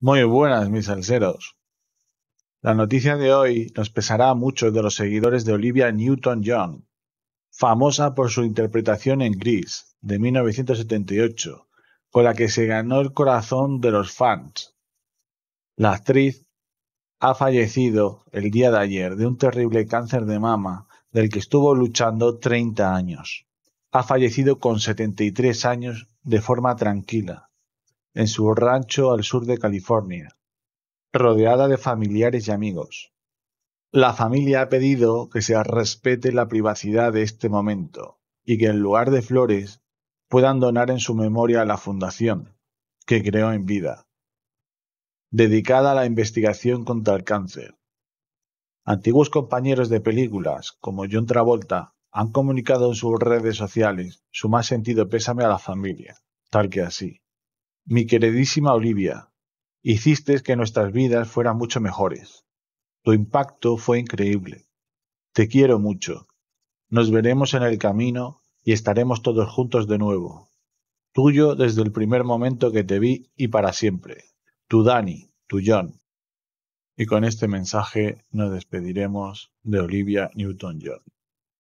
Muy buenas, mis salseros. La noticia de hoy nos pesará a muchos de los seguidores de Olivia Newton-John, famosa por su interpretación en Gris de 1978, con la que se ganó el corazón de los fans. La actriz ha fallecido el día de ayer de un terrible cáncer de mama del que estuvo luchando 30 años. Ha fallecido con 73 años de forma tranquila en su rancho al sur de California, rodeada de familiares y amigos. La familia ha pedido que se respete la privacidad de este momento y que en lugar de flores puedan donar en su memoria a la fundación que creó en vida, dedicada a la investigación contra el cáncer. Antiguos compañeros de películas como John Travolta han comunicado en sus redes sociales su más sentido pésame a la familia, tal que así. Mi queridísima Olivia, hiciste que nuestras vidas fueran mucho mejores. Tu impacto fue increíble. Te quiero mucho. Nos veremos en el camino y estaremos todos juntos de nuevo. Tuyo desde el primer momento que te vi y para siempre. Tu Dani, tu John. Y con este mensaje nos despediremos de Olivia Newton-John.